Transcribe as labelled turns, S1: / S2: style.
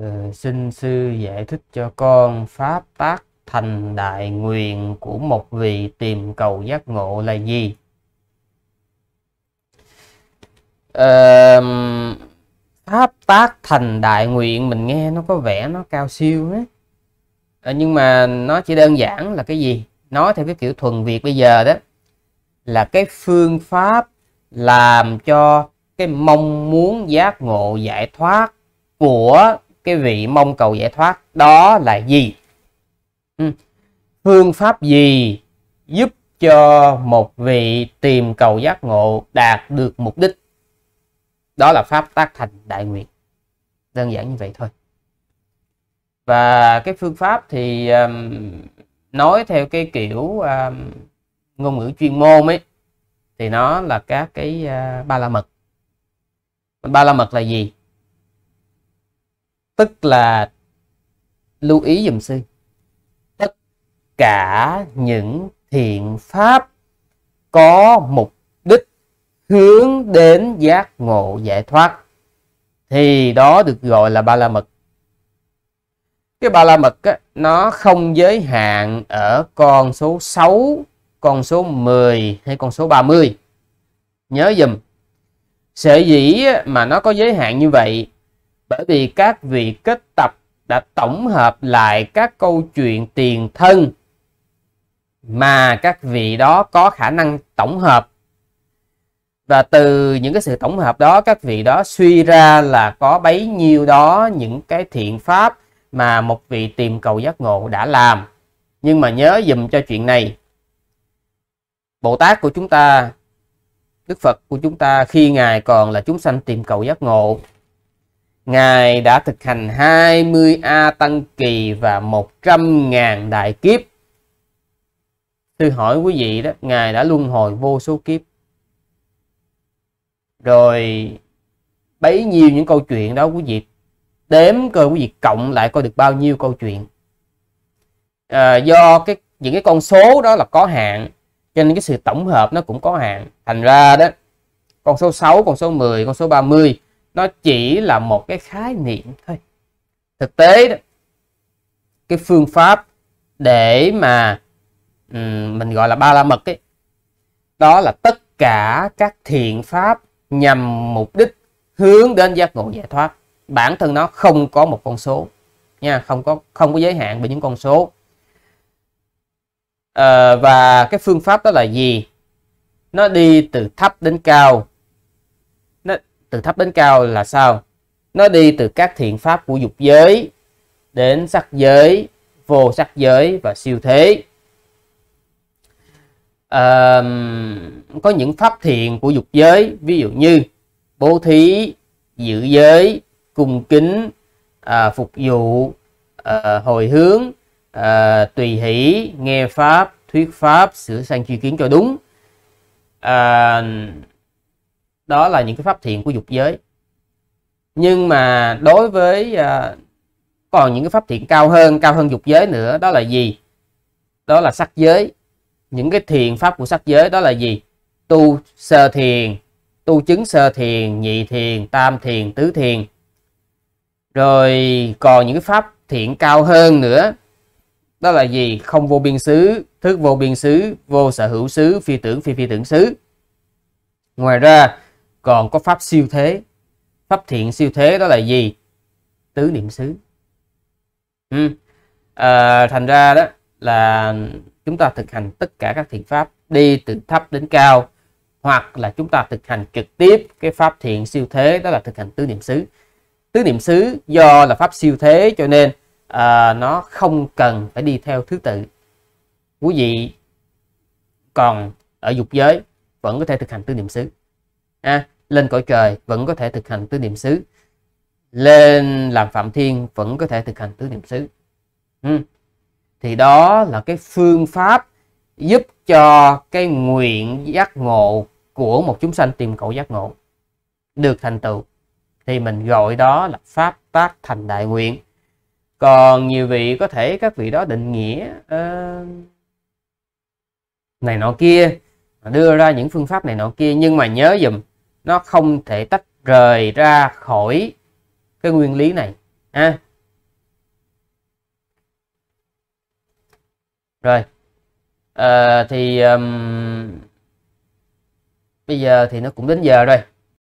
S1: Ờ, xin sư giải thích cho con pháp tác thành đại nguyện của một vị tìm cầu giác ngộ là gì à, pháp tác thành đại nguyện mình nghe nó có vẻ nó cao siêu ấy. À, ờ, nhưng mà nó chỉ đơn giản là cái gì nói theo cái kiểu thuần việt bây giờ đó là cái phương pháp làm cho cái mong muốn giác ngộ giải thoát của cái vị mong cầu giải thoát đó là gì ừ. phương pháp gì giúp cho một vị tìm cầu giác ngộ đạt được mục đích đó là pháp tác thành đại nguyện đơn giản như vậy thôi và cái phương pháp thì um, nói theo cái kiểu um, ngôn ngữ chuyên môn ấy thì nó là các cái uh, ba la mật ba la mật là gì tức là lưu ý dùm sư tất cả những thiện pháp có mục đích hướng đến giác ngộ giải thoát thì đó được gọi là ba la mật cái ba la mật á, nó không giới hạn ở con số 6 con số 10 hay con số 30 nhớ dùm sở dĩ mà nó có giới hạn như vậy bởi vì các vị kết tập đã tổng hợp lại các câu chuyện tiền thân mà các vị đó có khả năng tổng hợp và từ những cái sự tổng hợp đó các vị đó suy ra là có bấy nhiêu đó những cái thiện pháp mà một vị tìm cầu giác ngộ đã làm nhưng mà nhớ dùm cho chuyện này Bồ Tát của chúng ta Đức Phật của chúng ta khi Ngài còn là chúng sanh tìm cầu giác ngộ Ngài đã thực hành 20 A Tăng Kỳ và 100.000 đại kiếp. Tôi hỏi quý vị đó, Ngài đã luân hồi vô số kiếp. Rồi bấy nhiêu những câu chuyện đó quý vị đếm coi quý vị cộng lại coi được bao nhiêu câu chuyện. À, do cái những cái con số đó là có hạn cho nên cái sự tổng hợp nó cũng có hạn. Thành ra đó con số 6, con số 10, con số 30 nó chỉ là một cái khái niệm thôi thực tế đó, cái phương pháp để mà um, mình gọi là ba la mật ấy đó là tất cả các thiện pháp nhằm mục đích hướng đến giác ngộ giải thoát bản thân nó không có một con số nha không có không có giới hạn bởi những con số à, và cái phương pháp đó là gì nó đi từ thấp đến cao từ thấp đến cao là sao nó đi từ các thiện pháp của dục giới đến sắc giới vô sắc giới và siêu thế à, có những pháp thiện của dục giới ví dụ như bố thí giữ giới cung kính à, phục vụ à, hồi hướng à, tùy hỷ nghe pháp thuyết pháp sửa sang tri kiến cho đúng à, đó là những cái pháp thiện của dục giới nhưng mà đối với à, còn những cái pháp thiện cao hơn cao hơn dục giới nữa đó là gì đó là sắc giới những cái thiền pháp của sắc giới đó là gì tu sơ thiền tu chứng sơ thiền nhị thiền tam thiền tứ thiền rồi còn những cái pháp thiện cao hơn nữa đó là gì không vô biên xứ thức vô biên xứ vô sở hữu xứ phi tưởng phi phi tưởng xứ ngoài ra còn có pháp siêu thế pháp thiện siêu thế đó là gì tứ niệm xứ ừ. à, thành ra đó là chúng ta thực hành tất cả các thiện pháp đi từ thấp đến cao hoặc là chúng ta thực hành trực tiếp cái pháp thiện siêu thế đó là thực hành tứ niệm xứ tứ niệm xứ do là pháp siêu thế cho nên à, nó không cần phải đi theo thứ tự quý vị còn ở dục giới vẫn có thể thực hành tứ niệm xứ à, lên cõi trời vẫn có thể thực hành tứ niệm xứ lên làm phạm thiên vẫn có thể thực hành tứ niệm xứ ừ. thì đó là cái phương pháp giúp cho cái nguyện giác ngộ của một chúng sanh tìm cầu giác ngộ được thành tựu thì mình gọi đó là pháp tác thành đại nguyện còn nhiều vị có thể các vị đó định nghĩa uh, này nọ kia đưa ra những phương pháp này nọ kia nhưng mà nhớ dùm nó không thể tách rời ra khỏi cái nguyên lý này ha à. rồi à, thì um, bây giờ thì nó cũng đến giờ rồi